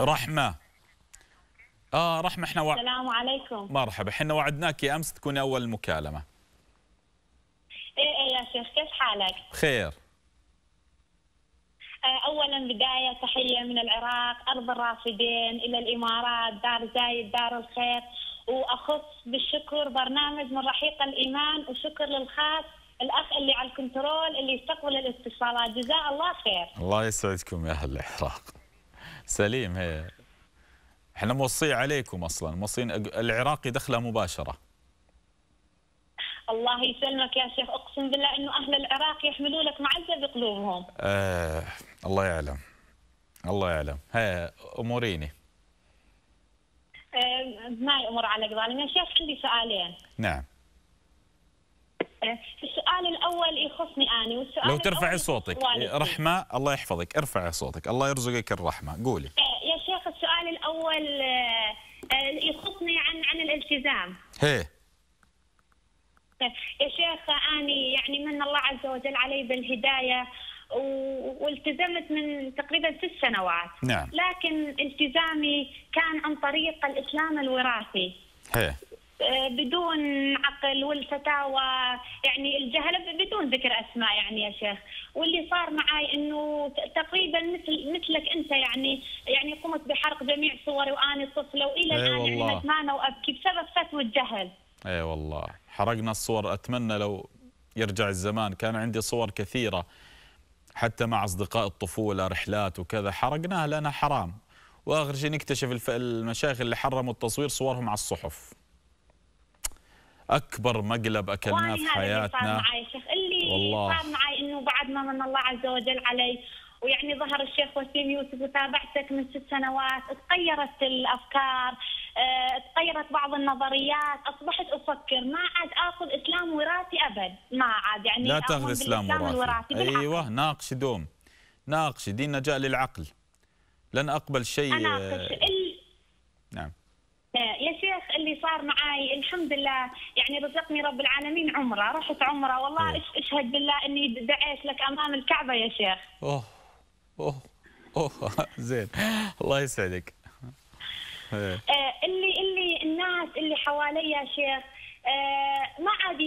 رحمه اه رحمه احنا وع... السلام عليكم مرحبا احنا وعدناك امس تكون اول مكالمه ايه ايه يا شيخ كيف حالك خير آه، اولا بدايه تحيه من العراق ارض الرافدين الى الامارات دار زايد دار الخير واخص بالشكر برنامج من رحيق الايمان وشكر للخاص الاخ اللي على الكنترول اللي يستقبل الاتصالات جزاه الله خير الله يسعدكم يا اهل العراق سليم هي احنا موصي عليكم اصلا موصين العراقي دخله مباشره الله يسلمك يا شيخ اقسم بالله انه اهل العراق يحملوا لك معزه بقلوبهم آه الله يعلم الله يعلم ها اموريني آه ما يامر على قضاء يا شيخ عندي سؤالين نعم إيه، السؤال الاول يخصني انا والسؤال لو ترفعي صوتك رحمه الله يحفظك ارفعي صوتك الله يرزقك الرحمه قولي إيه، يا شيخ السؤال الاول إيه، يخصني عن عن الالتزام هي طيب، يا شيخ اني يعني من الله عز وجل علي بالهدايه والتزمت من تقريبا ست سنوات نعم. لكن التزامي كان عن طريق الاسلام الوراثي هي. آه، بدون عقل والفتاوى يعني الجهلة بدون ذكر أسماء يعني يا شيخ واللي صار معي أنه تقريبا مثل مثلك أنت يعني يعني قمت بحرق جميع صوري وأنا طفلة وإلى الآن أيوة يعني ندمانة وأبكي بسبب فتوى الجهل أي أيوة والله حرقنا الصور أتمنى لو يرجع الزمان كان عندي صور كثيرة حتى مع أصدقاء الطفولة رحلات وكذا حرقناها لأنها حرام وآخر شيء نكتشف المشايخ اللي حرموا التصوير صورهم على الصحف اكبر مقلب اكلناه في حياتنا اللي صار معي شيخ اللي والله. صار معي انه بعد ما من الله عز وجل علي ويعني ظهر الشيخ وسيم يوسف وتابعتك من ست سنوات تغيرت الافكار آه، تغيرت بعض النظريات اصبحت افكر ما عاد اخذ اسلام وراثي ابد ما عاد يعني لا تاخذ اسلام وراثي ايوه ناقش دوم ناقش ديننا جاء للعقل لن اقبل شيء آه، نعم اللي صار معي الحمد لله يعني رزقني رب العالمين عمره رحت عمره والله أوه. اشهد بالله اني دعيت لك امام الكعبه يا شيخ اوه اوه اوه زين الله يسعدك إيه. آه، اللي اللي الناس اللي حواليا شيخ آه، ما عاد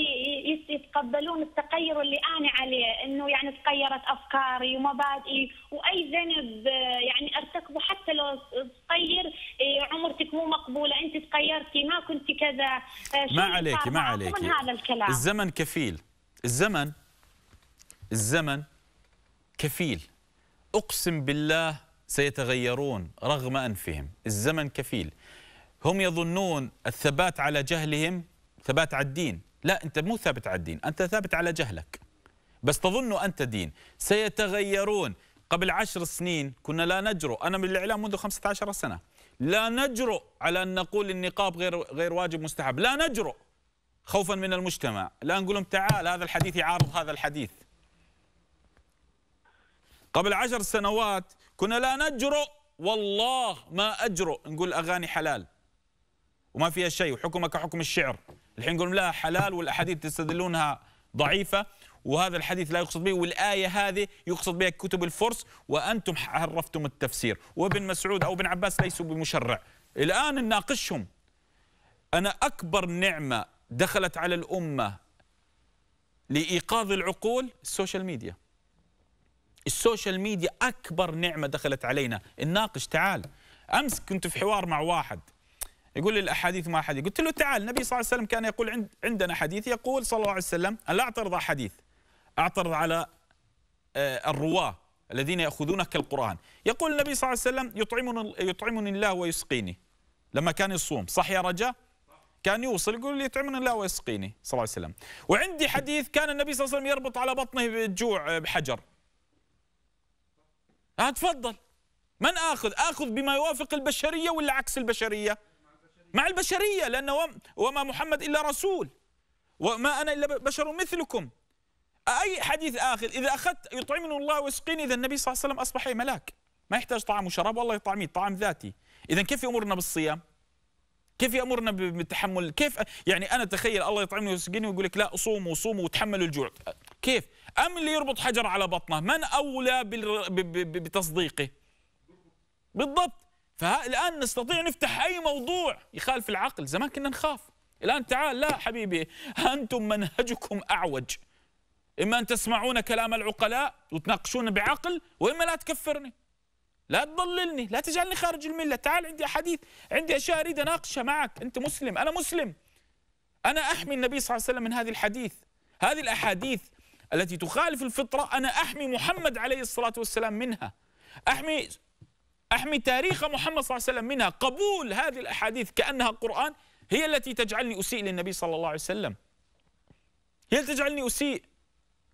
يتقبلون التغير اللي انا عليه انه يعني تغيرت افكاري ومبادئي واي ذنب يعني ارتكبه حتى لو هذا آه، ما عليك ما عليك الزمن كفيل الزمن الزمن كفيل أقسم بالله سيتغيرون رغم أنفهم الزمن كفيل هم يظنون الثبات على جهلهم ثبات على الدين لا أنت مو ثابت على الدين أنت ثابت على جهلك بس تظن أنت دين سيتغيرون قبل عشر سنين كنا لا نجرؤ أنا من الإعلام منذ 15 سنة لا نجرؤ على أن نقول النقاب غير غير واجب مستحب لا نجرؤ خوفا من المجتمع لا نقول لهم تعال هذا الحديث يعارض هذا الحديث قبل عشر سنوات كنا لا نجرؤ والله ما أجرؤ نقول أغاني حلال وما فيها شيء وحكمها كحكم الشعر الحين نقول لا حلال والأحاديث تستدلونها ضعيفة وهذا الحديث لا يقصد به والآية هذه يقصد بها كتب الفرس وأنتم عرفتم التفسير وابن مسعود أو ابن عباس ليسوا بمشرع الآن نناقشهم أنا أكبر نعمة دخلت على الأمة لإيقاظ العقول السوشيال ميديا السوشيال ميديا أكبر نعمة دخلت علينا نناقش تعال أمس كنت في حوار مع واحد يقول لي الأحاديث ما حديث قلت له تعال النبي صلى الله عليه وسلم كان يقول عندنا حديث يقول صلى الله عليه وسلم أن لا أعترض حديث أعترض على آه، الرواة الذين يأخذون كالقرآن يقول النبي صلى الله عليه وسلم يطعمني, يطعمني الله ويسقيني لما كان يصوم صح يا رجاء كان يوصل يقول لي يطعمني الله ويسقيني صلى الله عليه وسلم وعندي حديث كان النبي صلى الله عليه وسلم يربط على بطنه بالجوع آه، بحجر ها آه، تفضل من اخذ اخذ بما يوافق البشريه ولا عكس البشريه مع البشريه لانه وما محمد الا رسول وما انا الا بشر مثلكم أي حديث آخر إذا أخذت يطعمني الله ويسقيني إذا النبي صلى الله عليه وسلم أصبح ملاك ما يحتاج طعام وشراب والله يطعمني طعام ذاتي إذا كيف يأمرنا بالصيام كيف يأمرنا بالتحمل كيف يعني أنا تخيل الله يطعمني ويسقيني ويقول لك لا صوموا صوموا وتحملوا الجوع كيف أم اللي يربط حجر على بطنه من أولى بتصديقه بالضبط فالآن نستطيع نفتح أي موضوع يخالف العقل زمان كنا نخاف الآن تعال لا حبيبي أنتم منهجكم أعوج إما أن تسمعون كلام العقلاء وتناقشون بعقل وإما لا تكفرني لا تضللني لا تجعلني خارج الملة تعال عندي حديث عندي أشياء أريد أناقشها معك أنت مسلم أنا مسلم أنا أحمي النبي صلى الله عليه وسلم من هذه الحديث هذه الأحاديث التي تخالف الفطرة أنا أحمي محمد عليه الصلاة والسلام منها أحمي أحمي تاريخ محمد صلى الله عليه وسلم منها قبول هذه الأحاديث كأنها قرآن هي التي تجعلني أسيء للنبي صلى الله عليه وسلم هي التي تجعلني أسيء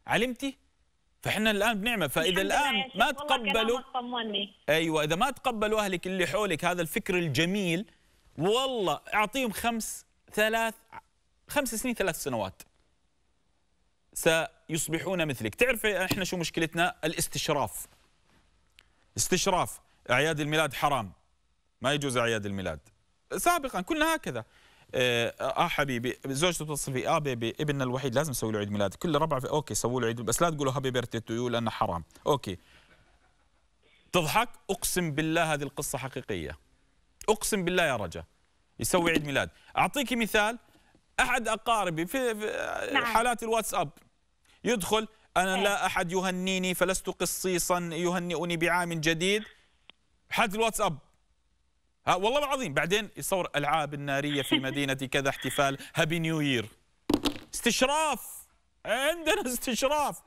علمتي فاحنا الان بنعمه فاذا الان ما تقبلوا ايوه اذا ما تقبلوا اهلك اللي حولك هذا الفكر الجميل والله اعطيهم خمس ثلاث خمس سنين ثلاث سنوات سيصبحون مثلك تعرف احنا شو مشكلتنا الاستشراف استشراف اعياد الميلاد حرام ما يجوز اعياد الميلاد سابقا كنا هكذا آه،, اه حبيبي زوجته بتتصل في اه بيبي ابننا الوحيد لازم نسوي له عيد ميلاد كل ربع في اوكي سووا له عيد بس لا تقولوا هابي بيرثدي تو يو لانه حرام اوكي تضحك اقسم بالله هذه القصه حقيقيه اقسم بالله يا رجا يسوي عيد ميلاد اعطيكي مثال احد اقاربي في, في نعم. حالات الواتساب يدخل انا إيه. لا احد يهنيني فلست قصيصا يهنئني بعام جديد حد الواتساب آه والله العظيم بعدين يصور العاب الناريه في مدينه كذا احتفال هابي نيو يير استشراف عندنا استشراف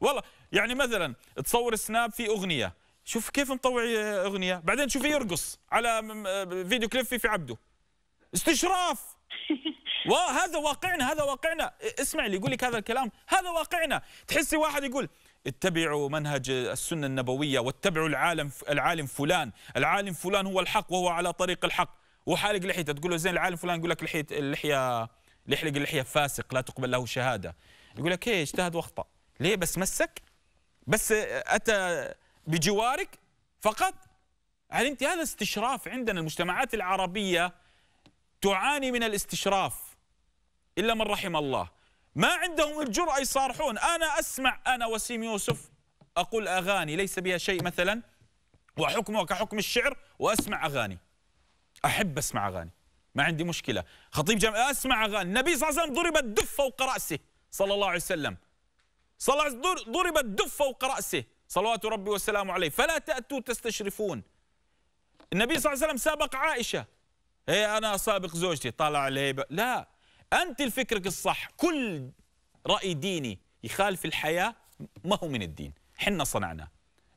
والله يعني مثلا تصور سناب في اغنيه شوف كيف مطوع آه، اغنيه بعدين شوفيه يرقص على آه، فيديو كليب في, في عبده استشراف وهذا واقعنا هذا واقعنا اسمع اللي يقول لك هذا الكلام هذا واقعنا تحسي واحد يقول اتبعوا منهج السنة النبوية واتبعوا العالم العالم فلان العالم فلان هو الحق وهو على طريق الحق وحالق لحيته تقول له زين العالم فلان يقول لك لحية اللحية يحلق اللحية فاسق لا تقبل له شهادة يقول لك ايه اجتهد واخطأ ليه بس مسك بس أتى بجوارك فقط يعني أنت هذا استشراف عندنا المجتمعات العربية تعاني من الاستشراف إلا من رحم الله ما عندهم الجرأة يصارحون أنا أسمع أنا وسيم يوسف أقول أغاني ليس بها شيء مثلا وحكمه كحكم الشعر وأسمع أغاني أحب أسمع أغاني ما عندي مشكلة خطيب جامع أسمع أغاني النبي صلى الله عليه وسلم ضربت دف فوق رأسه صلى الله عليه وسلم صلى الله عليه ضربت دف فوق رأسه صلوات ربي وسلامه عليه فلا تأتوا تستشرفون النبي صلى الله عليه وسلم سابق عائشة هي إيه، أنا سابق زوجتي طالع الهيبة لا أنت الفكرك الصح كل رأي ديني يخالف الحياة ما هو من الدين حنا صنعناه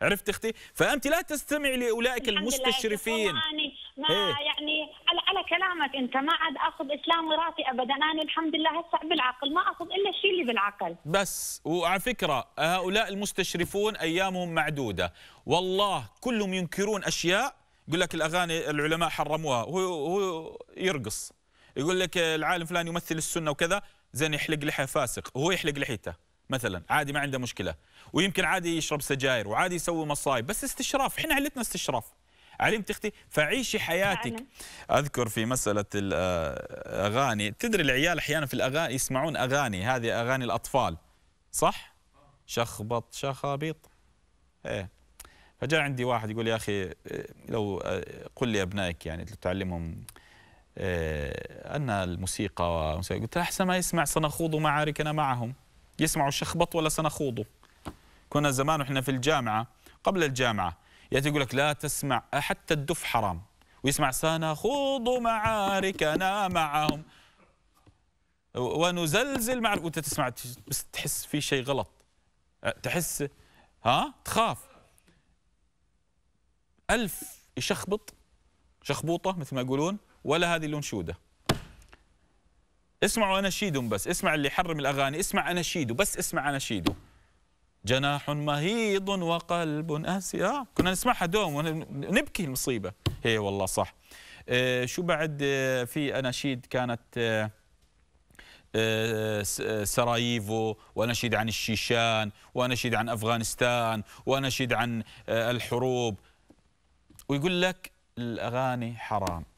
عرفت اختي فانت لا تستمعي لاولئك المستشرفين ما إيه؟ يعني على, على كلامك انت ما عاد اخذ اسلام وراثي ابدا انا الحمد لله هسه بالعقل ما اخذ الا الشيء اللي بالعقل بس وعلى فكره هؤلاء المستشرفون ايامهم معدوده والله كلهم ينكرون اشياء يقول لك الاغاني العلماء حرموها هو يرقص يقول لك العالم فلان يمثل السنه وكذا زين يحلق لحيه فاسق وهو يحلق لحيته مثلا عادي ما عنده مشكله ويمكن عادي يشرب سجاير وعادي يسوي مصايب بس استشراف احنا علتنا استشراف علمت اختي فعيشي حياتك معنا. اذكر في مساله الاغاني آه، تدري العيال احيانا في الاغاني يسمعون اغاني هذه اغاني الاطفال صح شخبط شخابيط ايه فجاء عندي واحد يقول يا اخي آه، لو آه، قل لي ابنائك يعني تعلمهم آه، أن الموسيقى قلت له أحسن ما يسمع سنخوض معاركنا معهم يسمعوا شخبط ولا سنخوض كنا زمان وإحنا في الجامعة قبل الجامعة يأتي يقول لك لا تسمع حتى الدف حرام ويسمع سنخوض معاركنا معهم ونزلزل مع وانت تسمع بس تحس في شيء غلط تحس ها تخاف ألف يشخبط شخبوطة مثل ما يقولون ولا هذه الانشوده اسمعوا اناشيدهم بس اسمع اللي يحرم الاغاني اسمع اناشيده بس اسمع اناشيده جناح مهيض وقلب اسيا آه، كنا نسمعها دوم ونبكي المصيبه هي والله صح آه شو بعد آه في اناشيد كانت آه, آه،, آه، سراييفو واناشيد عن الشيشان واناشيد عن افغانستان واناشيد عن الحروب ويقول لك الاغاني حرام